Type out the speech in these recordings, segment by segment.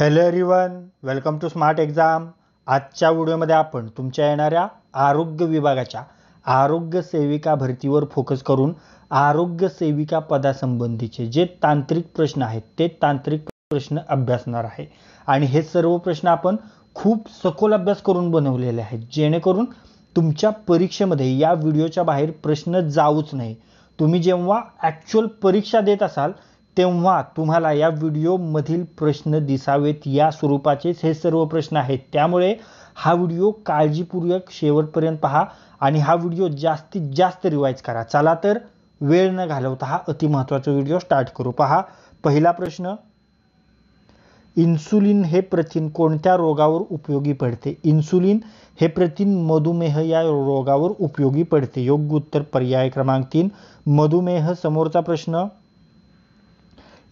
hello everyone welcome to smart exam आजच्या व्हिडिओमध्ये आपण तुमच्या येणाऱ्या आरोग्य विभागाच्या आरोग्य सेविका भरतीवर फोकस करून आरोग्य सेविका पदासंबंधीचे जे तांत्रिक प्रश्न आहेत ते तांत्रिक प्रश्न अभ्यासणार आहे आणि हे सर्व प्रश्न आपण खूप सखोल अभ्यास करून बनवलेले आहेत जेणेकरून तुमच्या परीक्षेमध्ये या व्हिडिओच्या बाहेर प्रश्न जाऊच नाही तुम्ही जेव्हा ऍक्च्युअल परीक्षा देत असाल तेव्हा तुम्हाला या व्हिडिओमधील प्रश्न दिसावेत या स्वरूपाचेच हे सर्व प्रश्न आहेत त्यामुळे हा व्हिडिओ काळजीपूर्वक शेवटपर्यंत पहा आणि हा व्हिडिओ जास्तीत जास्त रिवाईज करा चला तर वेळ न घालवता हा अतिमहत्त्वाचा व्हिडिओ स्टार्ट करू पहा पहिला प्रश्न इन्सुलिन हे प्रथिन कोणत्या रोगावर उपयोगी पडते इन्सुलिन हे प्रथिन मधुमेह या रोगावर उपयोगी पडते योग्य उत्तर पर्याय क्रमांक तीन मधुमेह समोरचा प्रश्न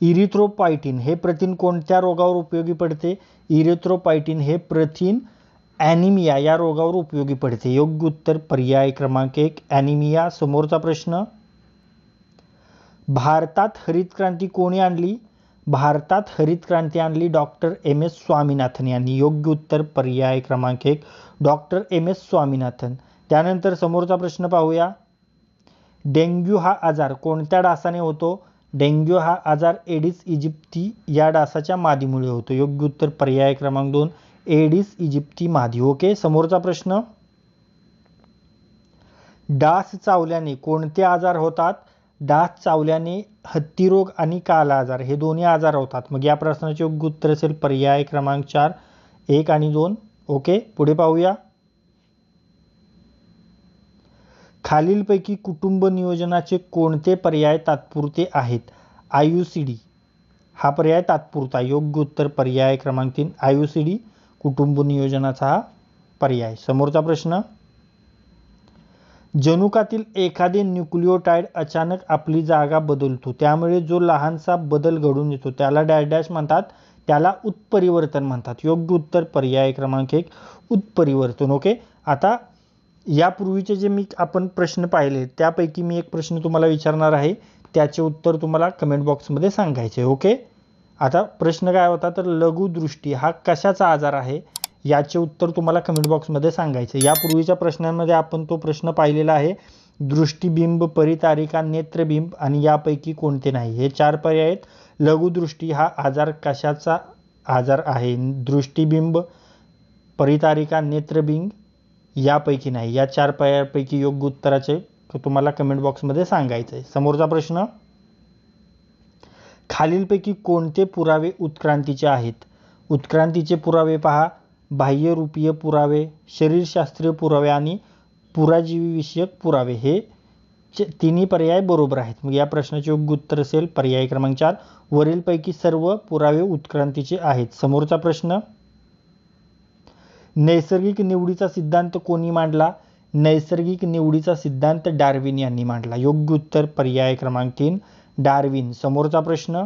इरिथ्रोपायटिन हे प्रथिन कोणत्या रोगावर उपयोगी पडते इरिथ्रोपायटिन हे प्रथिन ॲनिमिया या रोगावर उपयोगी पडते योग्य उत्तर पर्याय क्रमांक एक ॲनिमिया समोरचा प्रश्न भारतात हरित क्रांती कोणी आणली भारतात हरित क्रांती आणली डॉक्टर एम एस स्वामीनाथन यांनी योग्य उत्तर पर्याय क्रमांक एक डॉक्टर एम एस स्वामीनाथन त्यानंतर समोरचा प्रश्न पाहूया डेंग्यू हा आजार कोणत्या डासाने होतो डेंग्यू हा आजार एडिस इजिप्ती या डासाच्या मादीमुळे होतो योग्य उत्तर पर्याय क्रमांक दोन एडिस इजिप्ती मादी ओके समोरचा प्रश्न डास चावल्याने कोणते आजार होतात डास चावल्याने हत्तीरोग आणि काल आजार हे दोन्ही आजार होतात मग या प्रश्नाचे योग्य उत्तर असेल पर्याय क्रमांक चार एक आणि दोन ओके पुढे पाहूया खालीलपैकी कुटुंब नियोजनाचे कोणते पर्याय तात्पुरते आहेत आयुसीडी हा पर्याय तात्पुरता योग्य उत्तर पर्याय क्रमांक तीन आय कुटुंब नियोजनाचा हा पर्याय समोरचा प्रश्न जनुकातील एखादे न्यूक्लिओटाईड अचानक आपली जागा बदलतो त्यामुळे जो लहानसा बदल घडून येतो त्याला डॅश डॅश म्हणतात त्याला उत्परिवर्तन म्हणतात योग्य उत्तर पर्याय क्रमांक एक उत्परिवर्तन ओके आता यापूर्वीचे जे मी आपण प्रश्न पाहिले त्यापैकी मी एक प्रश्न तुम्हाला विचारणार आहे त्याचे उत्तर तुम्हाला कमेंट बॉक्समध्ये सांगायचे ओके आता प्रश्न काय होता तर लघुदृष्टी हा कशाचा आजार आहे याचे उत्तर तुम्हाला कमेंट बॉक्समध्ये सांगायचे यापूर्वीच्या प्रश्नांमध्ये आपण तो प्रश्न पाहिलेला आहे दृष्टीबिंब परितारिका नेत्रबिंब आणि यापैकी कोणते नाही हे चार पर्याय आहेत लघुदृष्टी हा आजार कशाचा आजार आहे दृष्टीबिंब परितारिका नेत्रबिंब यापैकी नाही या चार पर्यायापैकी योग्य उत्तराचे तुम्हाला कमेंट बॉक्समध्ये सांगायचं आहे समोरचा प्रश्न खालीलपैकी कोणते पुरावे उत्क्रांतीचे आहेत उत्क्रांतीचे पुरावे पहा बाह्यरूपीय पुरावे शरीरशास्त्रीय पुरावे आणि पुराजीवीविषयक पुरावे हे तिन्ही पर्याय बरोबर आहेत मग या प्रश्नाचे योग्य उत्तर असेल पर्याय क्रमांक चार वरीलपैकी सर्व पुरावे उत्क्रांतीचे आहेत समोरचा प्रश्न नैसर्गिक निवडीचा सिद्धांत कोणी मांडला नैसर्गिक निवडीचा सिद्धांत डार्विन यांनी मांडला योग्य उत्तर पर्याय क्रमांक तीन डार्विन समोरचा प्रश्न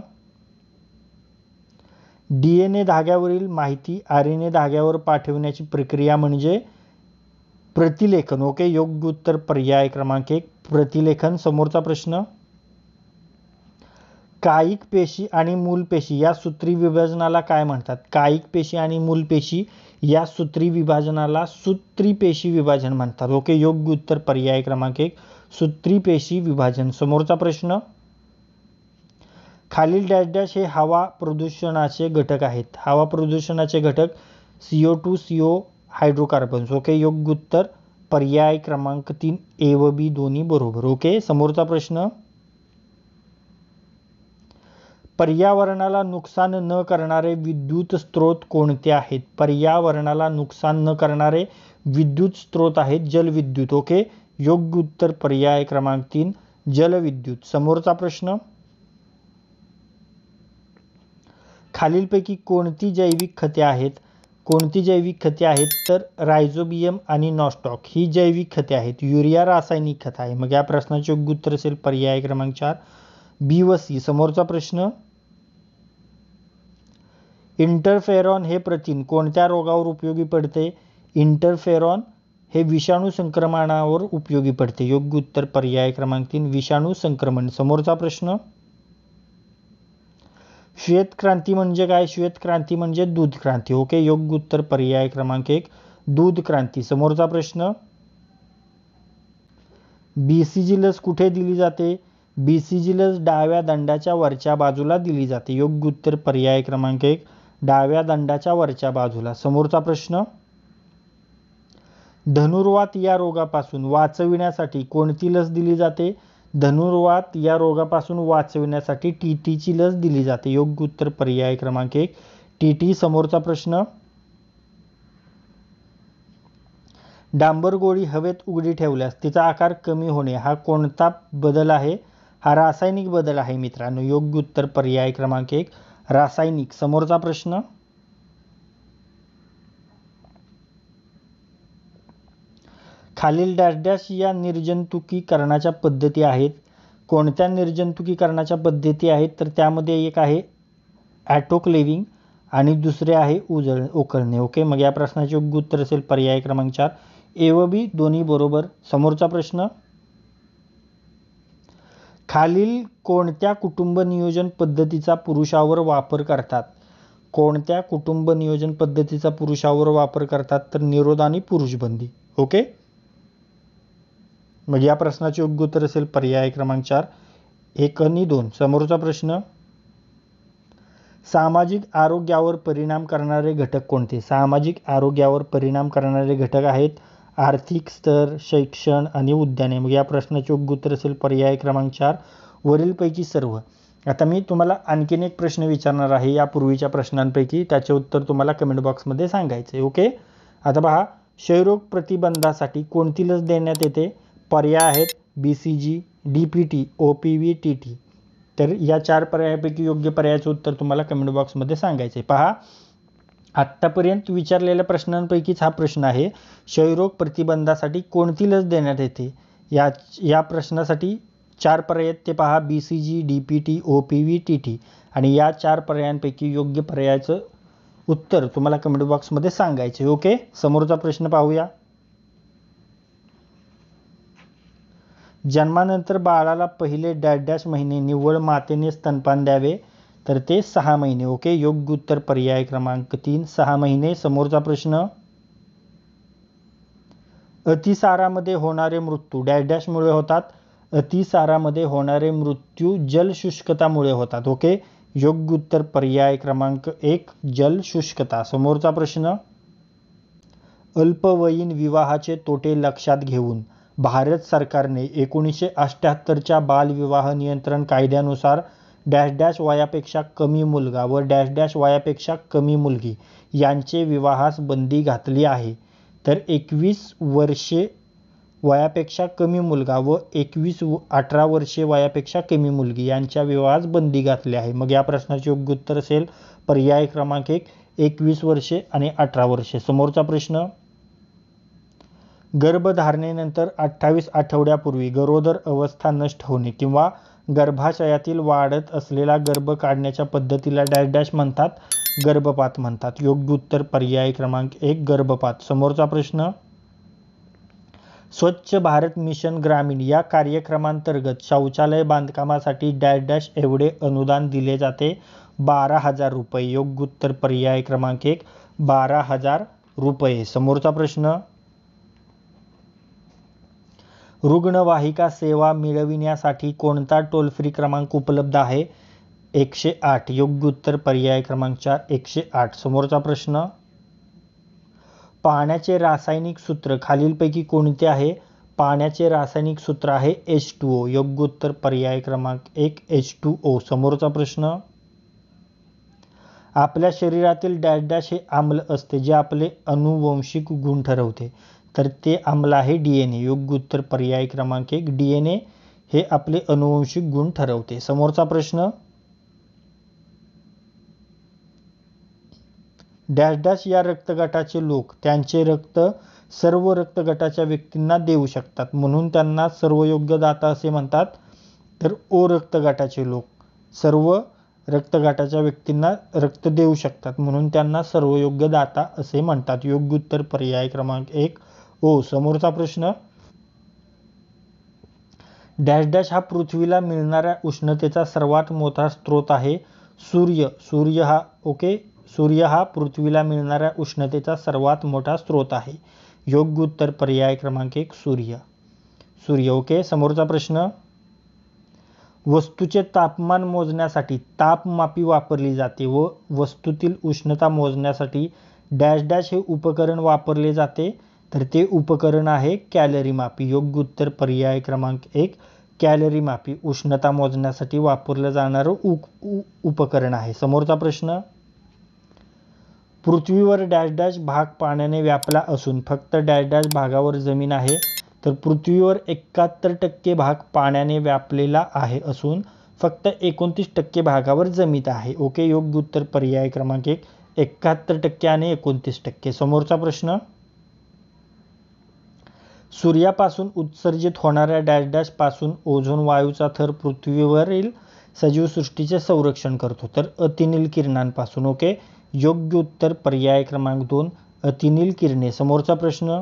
डी एन ए धाग्यावरील माहिती आर एन ए धाग्यावर पाठविण्याची प्रक्रिया म्हणजे प्रतिलेखन ओके योग्य उत्तर पर्याय क्रमांक एक प्रतिलेखन समोरचा प्रश्न कायिक पेशी आणि मूल पेशी या सूत्री विभाजनाला काय म्हणतात कायिक पेशी आणि मूल पेशी या सूत्री विभाजनाला सूत्री पेशी विभाजन म्हणतात ओके योग्य उत्तर पर्याय क्रमांक एक सूत्री पेशी विभाजन समोरचा प्रश्न खालील डॅश डॅश हे हवा प्रदूषणाचे घटक आहेत हवा प्रदूषणाचे घटक CO two CO hydrocarbons okay योग्य उत्तर पर्याय क्रमांक तीन ए व बी दोन्ही बरोबर ओके समोरचा प्रश्न पर्यावरणाला नुकसान न करणारे विद्युत स्रोत कोणते आहेत पर्यावरणाला नुकसान न करणारे विद्युत स्रोत आहेत जलविद्युत ओके योग्य उत्तर पर्याय क्रमांक तीन जलविद्युत समोरचा प्रश्न खालीलपैकी कोणती जैविक खते आहेत कोणती जैविक खते आहेत तर रायझोबियम आणि नॉस्टॉक ही जैविक खते आहेत युरिया रासायनिक खत आहे मग या प्रश्नाचे योग्य उत्तर असेल पर्याय क्रमांक चार बी व सी समोरचा प्रश्न इंटरफेरॉन हे प्रथिन कोणत्या रोगावर उपयोगी पडते इंटरफेरॉन हे विषाणू संक्रमणावर उपयोगी पडते योग्य उत्तर पर्याय क्रमांक तीन विषाणू संक्रमण समोरचा प्रश्न श्वेत क्रांती म्हणजे काय श्वेत क्रांती म्हणजे दूध क्रांती ओके योग्य उत्तर पर्याय क्रमांक एक दूध क्रांती समोरचा प्रश्न बीसीजी लस कुठे दिली जाते बीसीजी लस डाव्या दंडाच्या वरच्या बाजूला दिली जाते योग्य उत्तर पर्याय क्रमांक एक डाव्या दंडाच्या वरच्या बाजूला समोरचा प्रश्न धनुर्वात या रोगापासून वाचविण्यासाठी कोणती लस दिली जाते धनुर्वात या रोगापासून वाचविण्यासाठी टी टीची लस दिली जाते योग्य उत्तर पर्याय क्रमांक एक टी टी समोरचा प्रश्न डांबर गोळी हवेत उघडी ठेवल्यास तिचा आकार कमी होणे हा कोणता बदल आहे हा रासायनिक बदल आहे मित्रांनो योग्य उत्तर पर्याय क्रमांक एक रासायनिक समोरचा प्रश्न खालील डॅश डॅश या निर्जंतुकीकरणाच्या पद्धती आहेत कोणत्या निर्जंतुकीकरणाच्या पद्धती आहेत तर त्यामध्ये एक आहे ॲटोक्लेविंग आणि दुसरे आहे उजळ उकळणे ओके मग या प्रश्नाचे योग्य उत्तर असेल पर्याय क्रमांक चार ए व बी दोन्ही बरोबर समोरचा प्रश्न खालील कोणत्या कुटुंब नियोजन पद्धतीचा पुरुषावर वापर करतात कोणत्या कुटुंब नियोजन पद्धतीचा पुरुषावर वापर करतात तर निरोध आणि पुरुषबंदी ओके मग म्हणजे या प्रश्नाचे योग्य उत्तर असेल पर्याय क्रमांक चार एक आणि दोन समोरचा प्रश्न सामाजिक आरोग्यावर परिणाम करणारे घटक कोणते सामाजिक आरोग्यावर परिणाम करणारे घटक आहेत आर्थिक स्तर शैक्षण आणि उद्याने मग या प्रश्नाचे उत्तर असेल पर्याय क्रमांक चार वरीलपैकी सर्व आता मी तुम्हाला आणखीन एक प्रश्न विचारणार आहे यापूर्वीच्या प्रश्नांपैकी त्याचे उत्तर तुम्हाला कमेंट बॉक्समध्ये सांगायचं आहे ओके आता पहा क्षयरोग प्रतिबंधासाठी कोणती लस देण्यात येते पर्याय आहेत B C G D P T O P V T T तर या चार पर्यायापैकी योग्य पर्यायाचं उत्तर तुम्हाला कमेंट बॉक्समध्ये सांगायचं आहे पहा आत्तापर्यंत विचारलेल्या प्रश्नांपैकीच हा प्रश्न आहे क्षयरोग प्रतिबंधासाठी कोणती लस देण्यात येते या या प्रश्नासाठी चार पर्याय ते पहा B C G D P T O P V T T आणि या चार पर्यायांपैकी योग्य पर्यायाचं उत्तर तुम्हाला कमेंट बॉक्समध्ये सांगायचे ओके समोरचा प्रश्न पाहूया जन्मानंतर बाळाला पहिले डॅश डॅश महिने निव्वळ मातेने स्तनपान द्यावे तर ते सहा महिने ओके योग्य उत्तर पर्याय क्रमांक तीन सहा महिने समोरचा प्रश्न अतिसारामध्ये होणारे मृत्यू डॅश डॅशमुळे होतात अतिसारामध्ये होणारे मृत्यू जलशुष्कतामुळे होतात ओके योग्य उत्तर पर्याय क्रमांक एक जलशुष्कता समोरचा प्रश्न अल्पवयीन विवाहाचे तोटे लक्षात घेऊन भारत सरकारने एकोणीसशे अठ्ठ्याहत्तरच्या बालविवाह नियंत्रण कायद्यानुसार डॅश डॅश वयापेक्षा कमी मुलगा व डॅश डॅश वयापेक्षा कमी मुलगी यांचे विवाहास बंदी घातली आहे तर एकवीस वर्षे वयापेक्षा कमी मुलगा व एकवीस व अठरा वर्षे वयापेक्षा कमी मुलगी यांच्या विवाहास बंदी घातली आहे मग या प्रश्नाचे योग्य उत्तर असेल पर्याय क्रमांक एक एकवीस वर्षे आणि अठरा वर्षे समोरचा प्रश्न गर्भधारणेनंतर अठ्ठावीस आठवड्यापूर्वी गरोदर अवस्था नष्ट होणे किंवा गर्भाशयातील वाढत असलेला गर्भ काढण्याच्या पद्धतीला डॅश डॅश म्हणतात गर्भपात म्हणतात योग्य उत्तर पर्याय क्रमांक एक गर्भपात समोरचा प्रश्न स्वच्छ भारत मिशन ग्रामीण या कार्यक्रमांतर्गत शौचालय बांधकामासाठी डॅश डॅश एवढे अनुदान दिले जाते बारा हजार रुपये योग्य उत्तर पर्याय क्रमांक एक बारा हजार रुपये समोरचा प्रश्न रुग्णवाहिका सेवा मिळविण्यासाठी कोणता टोल फ्री क्रमांक उपलब्ध आहे एकशे आठ योग्य उत्तर पर्याय क्रमांक चार एकशे आठ समोरचा प्रश्न पाण्याचे रासायनिक सूत्र खालीलपैकी कोणते आहे पाण्याचे रासायनिक सूत्र आहे एच टू ओ योग्य उत्तर पर्याय क्रमांक एक एच टू ओ समोरचा प्रश्न आपल्या शरीरातील डॅश डॅश हे आम्ल असते जे आपले अनुवंशिक गुण ठरवते तर ते आम्ल आहे डी योग्य उत्तर पर्याय क्रमांक एक डी हे आपले अनुवंशिक गुण ठरवते समोरचा प्रश्न डॅश डॅश या रक्तगटाचे लोक त्यांचे रक्त सर्व रक्त गटाच्या व्यक्तींना देऊ शकतात म्हणून त्यांना सर्व योग्य दाता असे म्हणतात तर ओ रक्तगटाचे लोक सर्व रक्तगटाच्या व्यक्तींना रक्त देऊ शकतात म्हणून त्यांना सर्व योग्य दाता असे म्हणतात योग्य उत्तर पर्याय क्रमांक एक ओ हो, समोरचा प्रश्न डॅश डॅश हा पृथ्वीला मिळणाऱ्या उष्णतेचा सर्वात मोठा स्रोत आहे सूर्य सूर्य हा ओके सूर्य हा पृथ्वीला मिळणाऱ्या उष्णतेचा सर्वात मोठा स्रोत आहे योग्य उत्तर पर्याय क्रमांक एक सूर्य सूर्य ओके समोरचा प्रश्न वस्तूचे तापमान मोजण्यासाठी तापमापी वापरली जाते व वस्तूतील उष्णता मोजण्यासाठी डॅश डॅश हे उपकरण वापरले जाते तर ते उपकरण आहे कॅलरी मापी योग्य उत्तर पर्याय क्रमांक एक कॅलरी मापी उष्णता मोजण्यासाठी वापरलं जाणारं उपकरण आहे समोरचा प्रश्न पृथ्वीवर डॅश डॅश भाग पाण्याने व्यापला असून फक्त डॅश डॅश भागावर जमीन आहे तर पृथ्वीवर एकाहत्तर टक्के भाग पाण्याने व्यापलेला आहे असून फक्त एकोणतीस टक्के भागावर जमीत आहे ओके योग्य उत्तर पर्याय क्रमांक एक एकाहत्तर टक्के आणि एकोणतीस टक्के समोरचा प्रश्न सूर्यापासून उत्सर्जित होणाऱ्या डॅश डॅशपासून ओझोन वायूचा थर पृथ्वीवरील सजीवसृष्टीचे संरक्षण करतो तर अतिनील किरणांपासून ओके योग्य उत्तर पर्याय क्रमांक दोन अतिनील किरणे समोरचा प्रश्न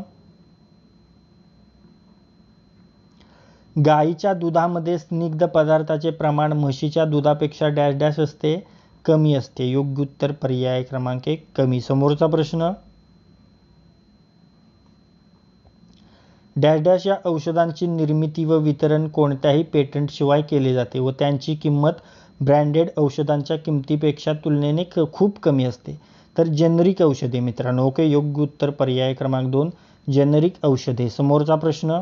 गाईच्या दुधामध्ये स्निग्ध पदार्थाचे प्रमाण म्हशीच्या दुधापेक्षा डॅश डॅश असते कमी असते योग्य उत्तर पर्याय क्रमांक एक कमी समोरचा प्रश्न डॅश डॅश या औषधांची निर्मिती व वितरण कोणत्याही पेटंटशिवाय केले जाते व त्यांची किंमत ब्रँडेड औषधांच्या किमतीपेक्षा तुलनेने क खूप कमी असते तर जेनरिक औषधे मित्रांनो ओके योग्य उत्तर पर्याय क्रमांक दोन जेनरिक औषधे समोरचा प्रश्न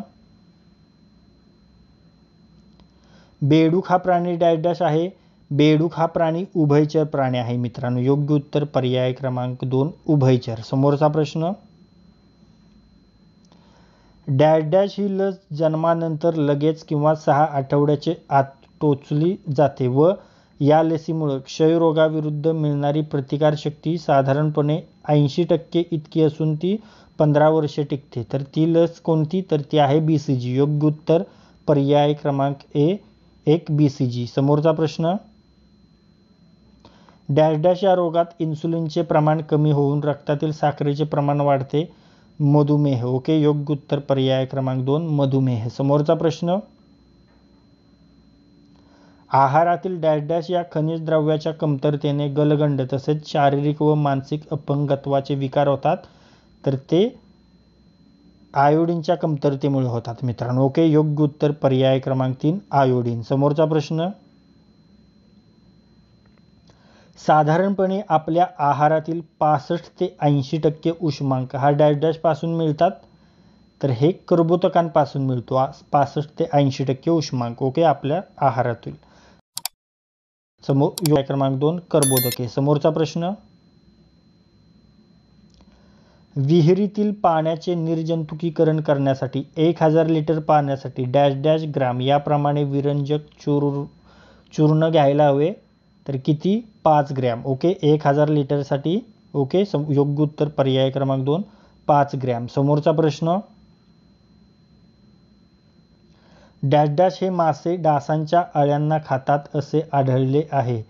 बेडूक हा प्राणी डॅश डॅश आहे बेडूक हा प्राणी उभयचर प्राणी आहे मित्रांनो योग्य उत्तर पर्याय क्रमांक दोन उभयचर समोरचा प्रश्न डॅश डॅश ही लस जन्मानंतर लगेच किंवा सहा आठवड्याचे आत टोचली जाते व या लसीमुळं क्षयरोगाविरुद्ध मिळणारी प्रतिकारशक्ती साधारणपणे ऐंशी टक्के इतकी असून ती पंधरा वर्षे टिकते तर ती लस कोणती तर ती आहे बी सी जी योग्य उत्तर पर्याय क्रमांक ए एक बी सी जी समोरचा प्रश्न डॅश डॅश या रोगात इन्सुलिनचे प्रमाण कमी होऊन रक्तातील साखरेचे प्रमाण वाढते मधुमेह ओके योग्य उत्तर पर्याय क्रमांक दोन मधुमेह समोरचा प्रश्न आहारातील डॅश डॅश या खनिज द्रव्याच्या कमतरतेने गलगंड तसेच शारीरिक व मानसिक अपंगत्वाचे विकार होतात तर ते आयोडीनच्या कमतरतेमुळे होतात मित्रांनो ओके योग्य उत्तर पर्याय क्रमांक तीन आयोडीन समोरचा प्रश्न साधारणपणे आपल्या आहारातील पासष्ट ते ऐंशी टक्के उष्मांक हा डॅश पासून मिळतात तर हे कर्बोदकांपासून मिळतो पासष्ट ते ऐंशी टक्के उष्मांक ओके आपल्या आहारातील समोर योग्य क्रमांक दोन कर्बोदके समोरचा प्रश्न विहिरीतील पाण्याचे निर्जंतुकीकरण करण्यासाठी एक हजार लिटर पाण्यासाठी डॅश डॅश ग्राम याप्रमाणे विरंजक चूर चूर्ण घ्यायला हवे तर किती पाच ग्रॅम ओके एक हजार लिटरसाठी ओके सम योग्य उत्तर पर्याय क्रमांक दोन पाच ग्रॅम समोरचा प्रश्न डॅश डॅश हे मासे डासांच्या अळ्यांना खातात असे आढळले आहे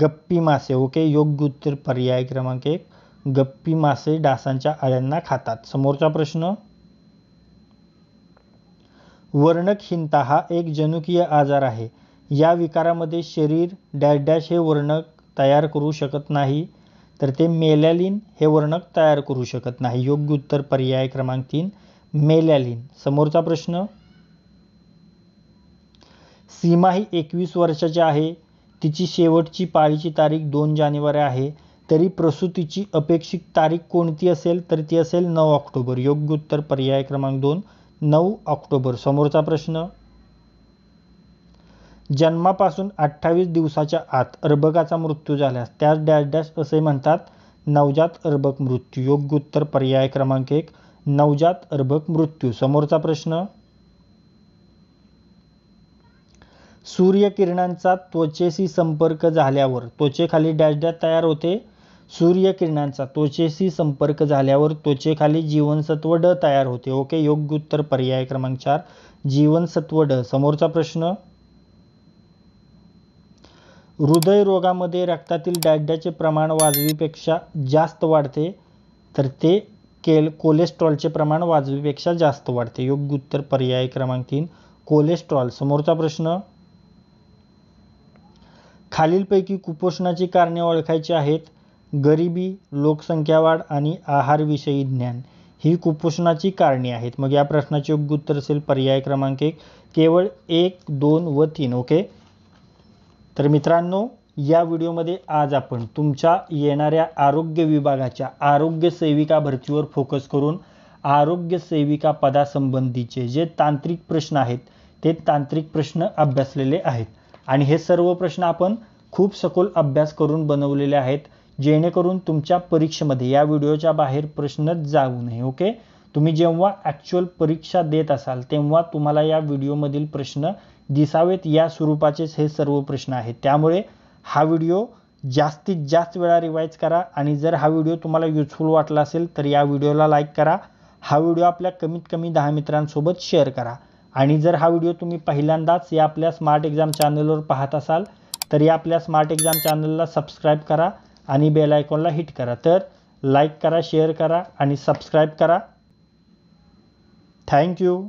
गप्पी मासे ओके योग्य उत्तर पर्याय क्रमांक एक गप्पी मासे डासांच्या अळ्यांना खातात समोरचा प्रश्न वर्णकहीनता हा एक जनुकीय आजार आहे या विकारामध्ये शरीर डॅश डॅश हे वर्णक तयार करू शकत नाही तर ते मेलॅलिन हे वर्णक तयार करू शकत नाही योग्य उत्तर पर्याय क्रमांक तीन मेलॅलिन समोरचा प्रश्न सीमा ही एकवीस वर्षाची आहे तिची शेवटची पाळीची तारीख दोन जानेवारी आहे तरी प्रसूतीची अपेक्षित तारीख कोणती असेल तर ती असेल नऊ ऑक्टोबर योग्य उत्तर पर्याय क्रमांक दोन नऊ ऑक्टोबर समोरचा प्रश्न जन्मापासून अठ्ठावीस दिवसाच्या आत अर्भकाचा मृत्यू झाल्यास त्यास डॅश डॅश असे म्हणतात नवजात अर्भक मृत्यू योग्य उत्तर पर्याय क्रमांक एक नवजात अर्भक मृत्यू समोरचा प्रश्न सूर्यकिरणांचा त्वचेशी संपर्क झाल्यावर त्वचेखाली डॅश डॅश तयार होते सूर्यकिरणांचा त्वचेशी संपर्क झाल्यावर त्वचेखाली जीवनसत्व ड तयार होते ओके योग्य उत्तर पर्याय क्रमांक चार जीवनसत्व ड समोरचा प्रश्न हृदयरोगामध्ये रक्तातील डायड्याचे प्रमाण वाजवीपेक्षा जास्त वाढते तर ते केल कोलेस्ट्रॉलचे प्रमाण वाजवीपेक्षा जास्त वाढते योग्य उत्तर पर्याय क्रमांक तीन कोलेस्ट्रॉल समोरचा प्रश्न खालीलपैकी कुपोषणाची कारणे ओळखायची आहेत गरिबी लोकसंख्या वाढ आणि आहारविषयी ज्ञान ही कुपोषणाची कारणे आहेत मग या प्रश्नाचे योग्य उत्तर असेल पर्याय क्रमांक एक केवळ एक दोन व तीन ओके तर मित्रांनो या व्हिडिओमध्ये आज आपण तुमच्या येणाऱ्या आरोग्य विभागाच्या आरोग्य सेविका भरतीवर फोकस करून आरोग्य सेविका पदासंबंधीचे जे तांत्रिक प्रश्न आहेत ते तांत्रिक प्रश्न अभ्यासलेले आहेत आणि हे सर्व प्रश्न आपण खूप सखोल अभ्यास करून बनवलेले आहेत जेणेकरून तुमच्या परीक्षेमध्ये या व्हिडिओच्या बाहेर प्रश्न जाऊ नये ओके तुम्ही जेव्हा ऍक्च्युअल परीक्षा देत असाल तेव्हा तुम्हाला या व्हिडिओमधील प्रश्न दिसावेत या स्वरूपाचेच हे सर्व प्रश्न आहेत त्यामुळे हा व्हिडिओ जास्तीत जास्त वेळा रिवाईज करा आणि जर हा व्हिडिओ तुम्हाला युजफुल वाटला असेल तर या व्हिडिओला लाईक करा हा व्हिडिओ आपल्या कमीत कमी दहा मित्रांसोबत शेअर करा आणि जर हा व्हिडिओ तुम्ही पहिल्यांदाच या आपल्या स्मार्ट एक्झाम चॅनलवर पाहत असाल तर या आपल्या स्मार्ट एक्झाम चॅनलला सबस्क्राईब करा आणि बेल आयकॉनला हिट करा तर लाईक करा शेअर करा आणि सबस्क्राईब करा थँक्यू